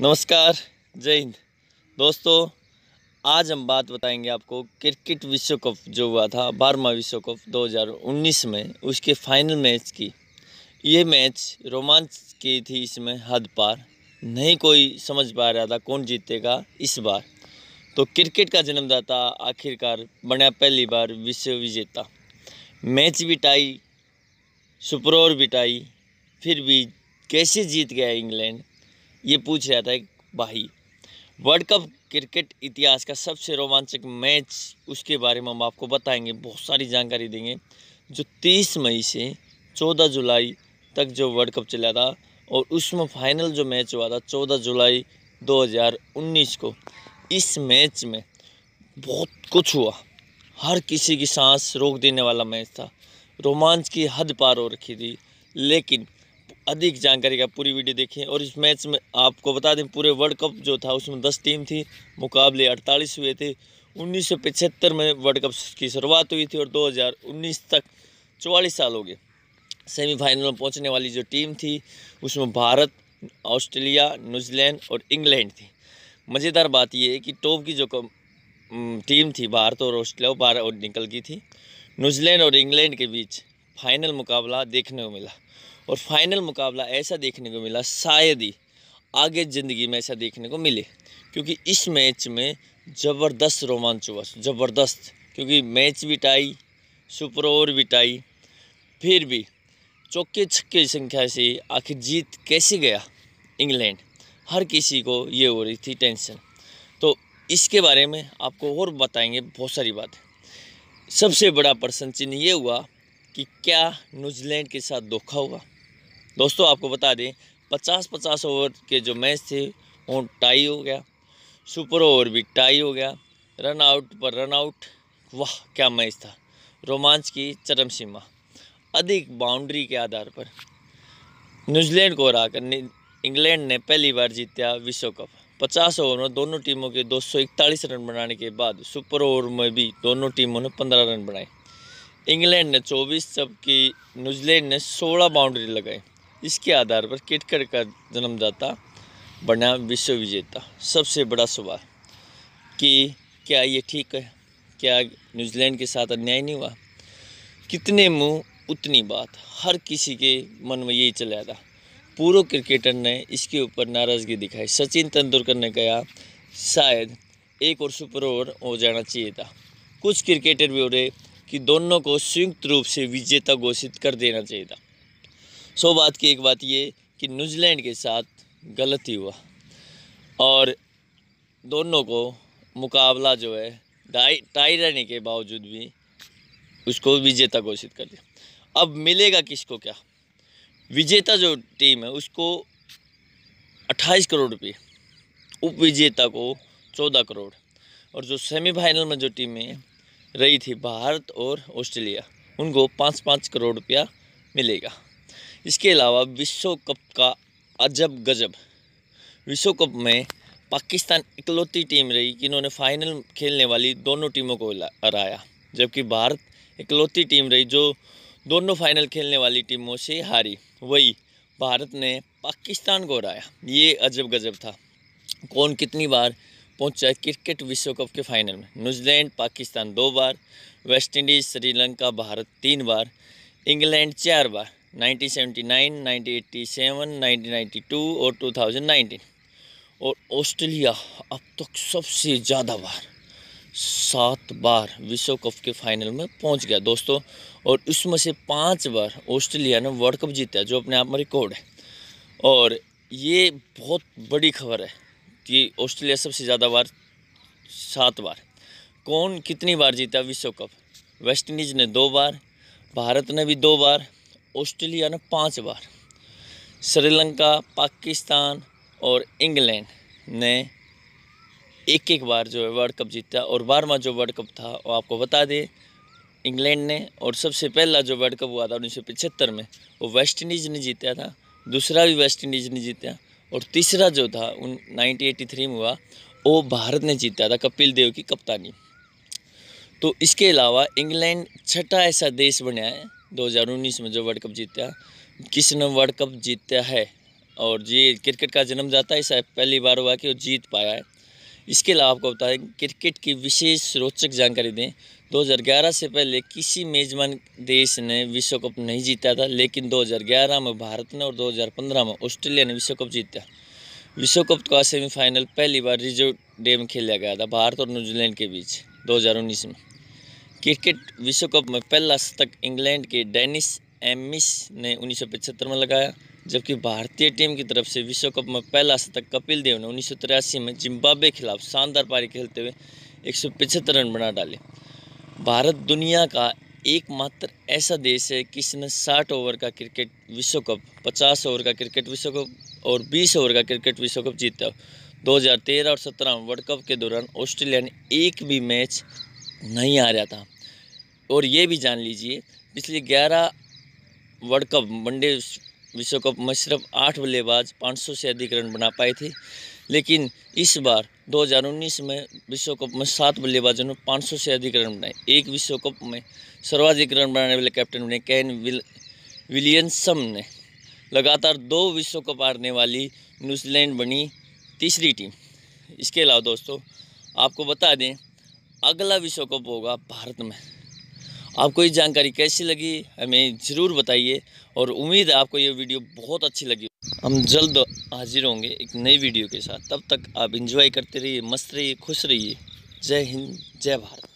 नमस्कार जय हिंद दोस्तों आज हम बात बताएंगे आपको क्रिकेट विश्व कप जो हुआ था बारहवा विश्व कप 2019 में उसके फाइनल मैच की ये मैच रोमांच की थी इसमें हद पार नहीं कोई समझ पा रहा था कौन जीतेगा इस बार तो क्रिकेट का जन्मदाता आखिरकार बना पहली बार विश्व विजेता मैच बिटाई सुपर ओवर बिटाई फिर भी कैसे जीत गया इंग्लैंड ये पूछ रहा था एक भाई वर्ल्ड कप क्रिकेट इतिहास का सबसे रोमांचक मैच उसके बारे में हम आपको बताएंगे बहुत सारी जानकारी देंगे जो 30 मई से 14 जुलाई तक जो वर्ल्ड कप चला था और उसमें फाइनल जो मैच हुआ था 14 जुलाई 2019 को इस मैच में बहुत कुछ हुआ हर किसी की सांस रोक देने वाला मैच था रोमांच की हद पार हो रखी थी लेकिन अधिक जानकारी का पूरी वीडियो देखें और इस मैच में आपको बता दें पूरे वर्ल्ड कप जो था उसमें दस टीम थी मुकाबले अड़तालीस हुए थे उन्नीस में वर्ल्ड कप की शुरुआत हुई थी और 2019 तक चौवालीस साल हो गए सेमीफाइनल में पहुंचने वाली जो टीम थी उसमें भारत ऑस्ट्रेलिया न्यूजीलैंड और इंग्लैंड थी मज़ेदार बात यह है कि टॉप की जो टीम थी भारत और ऑस्ट्रेलिया वो बारह और निकल गई थी न्यूजीलैंड और इंग्लैंड के बीच फाइनल मुकाबला देखने को मिला और फाइनल मुकाबला ऐसा देखने को मिला शायद ही आगे ज़िंदगी में ऐसा देखने को मिले क्योंकि इस मैच में ज़बरदस्त रोमांच हुआ ज़बरदस्त क्योंकि मैच भी टाई सुपर ओवर भी टाई फिर भी चौके छक्के संख्या से आखिर जीत कैसे गया इंग्लैंड हर किसी को ये हो रही थी टेंशन तो इसके बारे में आपको और बताएंगे बहुत सारी बात सबसे बड़ा प्रश्न चिन्ह ये हुआ कि क्या न्यूजीलैंड के साथ धोखा हुआ दोस्तों आपको बता दें पचास पचास ओवर के जो मैच थे वो टाई हो गया सुपर ओवर भी टाई हो गया रन आउट पर रन आउट वाह क्या मैच था रोमांच की चरम सीमा अधिक बाउंड्री के आधार पर न्यूजीलैंड को हरा कर इंग्लैंड ने पहली बार जीता विश्व कप पचास ओवर में दोनों टीमों के 241 रन बनाने के बाद सुपर ओवर में भी दोनों टीमों ने 15 रन बनाए इंग्लैंड ने 24 जबकि न्यूजीलैंड ने 16 बाउंड्री लगाई इसके आधार पर केटकर का जन्मदाता बना विश्व विजेता सबसे बड़ा सवाल कि क्या ये ठीक है क्या न्यूजीलैंड के साथ अन्याय नहीं हुआ कितने मुंह उतनी बात हर किसी के मन में यही चला था पूर्व क्रिकेटर ने इसके ऊपर नाराज़गी दिखाई सचिन तेंदुलकर ने कहा शायद एक और सुपर ओवर हो जाना चाहिए था कुछ क्रिकेटर भी हो रहे कि दोनों को संयुक्त रूप से विजेता घोषित कर देना चाहिए था सौ बात की एक बात ये कि न्यूजीलैंड के साथ गलत ही हुआ और दोनों को मुकाबला जो है टाई रहने के बावजूद भी उसको विजेता घोषित कर दिया अब मिलेगा किसको क्या विजेता जो टीम है उसको 28 करोड़ रुपये उप विजेता को 14 करोड़ और जो सेमीफाइनल में जो टीमें रही थी भारत और ऑस्ट्रेलिया उनको पाँच पाँच करोड़ रुपया मिलेगा इसके अलावा विश्व कप का अजब गजब विश्व कप में पाकिस्तान इकलौती टीम रही कि फाइनल खेलने वाली दोनों टीमों को हराया जबकि भारत इकलौती टीम रही जो दोनों फाइनल खेलने वाली टीमों से हारी वही भारत ने पाकिस्तान को हराया ये अजब गजब था कौन कितनी बार पहुंचा है क्रिकेट विश्व कप के फाइनल में न्यूजीलैंड पाकिस्तान दो बार वेस्टइंडीज़ श्रीलंका भारत तीन बार इंग्लैंड चार बार 1979, 1987, 1992 और 2019 और ऑस्ट्रेलिया अब तक सबसे ज़्यादा बार सात बार विश्व कप के फाइनल में पहुंच गया दोस्तों और उसमें से पांच बार ऑस्ट्रेलिया ने वर्ल्ड कप जीता जो अपने आप में रिकॉर्ड है और ये बहुत बड़ी खबर है कि ऑस्ट्रेलिया सबसे ज़्यादा बार सात बार कौन कितनी बार जीता विश्व कप वेस्ट इंडीज़ ने दो बार भारत ने भी दो बार ऑस्ट्रेलिया ने पाँच बार श्रीलंका पाकिस्तान और इंग्लैंड ने एक एक बार जो है वर्ल्ड कप जीता और बारहवा जो वर्ल्ड कप था वो आपको बता दें इंग्लैंड ने और सबसे पहला जो वर्ल्ड कप हुआ था उन्नीस में वो वेस्ट इंडीज़ ने जीता था दूसरा भी वेस्ट इंडीज़ ने जीता और तीसरा जो था उन नाइनटीन में हुआ वो भारत ने जीता था कपिल देव की कप्तानी तो इसके अलावा इंग्लैंड छठा ऐसा देश बनाया है 2019 में जो वर्ल्ड कप जीता किसने वर्ल्ड कप जीता है और ये क्रिकेट का जन्मदाता ऐसा पहली बार हुआ कि वो जीत पाया है इसके अलावा आपको बता दें क्रिकेट की विशेष रोचक जानकारी दें 2011 से पहले किसी मेज़बान देश ने विश्व कप नहीं जीता था लेकिन 2011 में भारत ने और 2015 में ऑस्ट्रेलिया ने विश्व कप जीता विश्व कप का सेमीफाइनल पहली बार रिजर्व डे में खेला गया था भारत और न्यूजीलैंड के बीच दो में क्रिकेट विश्व कप में पहला शतक इंग्लैंड के डेनिस एमिस ने उन्नीस में लगाया जबकि भारतीय टीम की तरफ से विश्व कप में पहला शतक कपिल देव ने उन्नीस में जिम्बाब्वे के खिलाफ शानदार पारी खेलते हुए एक रन बना डाले भारत दुनिया का एकमात्र ऐसा देश है किसने 60 ओवर का क्रिकेट विश्व कप 50 ओवर का क्रिकेट विश्व कप और 20 ओवर का क्रिकेट विश्व कप जीता 2013 और 17 वर्ल्ड कप के दौरान ऑस्ट्रेलिया ने एक भी मैच नहीं आ रहा था और ये भी जान लीजिए पिछले ग्यारह वर्ल्ड कप वनडे विश्व कप में सिर्फ आठ बल्लेबाज 500 से अधिक रन बना पाए थे लेकिन इस बार 2019 में विश्व कप में सात बल्लेबाजों ने 500 से अधिक रन बनाए एक विश्व कप में सर्वाधिक रन बनाने वाले कैप्टन बने कैन विल विलियनसम ने लगातार दो विश्व कप हारने वाली न्यूजीलैंड बनी तीसरी टीम इसके अलावा दोस्तों आपको बता दें अगला विश्व कप होगा भारत में आपको ये जानकारी कैसी लगी हमें ज़रूर बताइए और उम्मीद है आपको ये वीडियो बहुत अच्छी लगी हम जल्द हाजिर होंगे एक नई वीडियो के साथ तब तक आप इंजॉय करते रहिए मस्त रहिए खुश रहिए जय हिंद जय भारत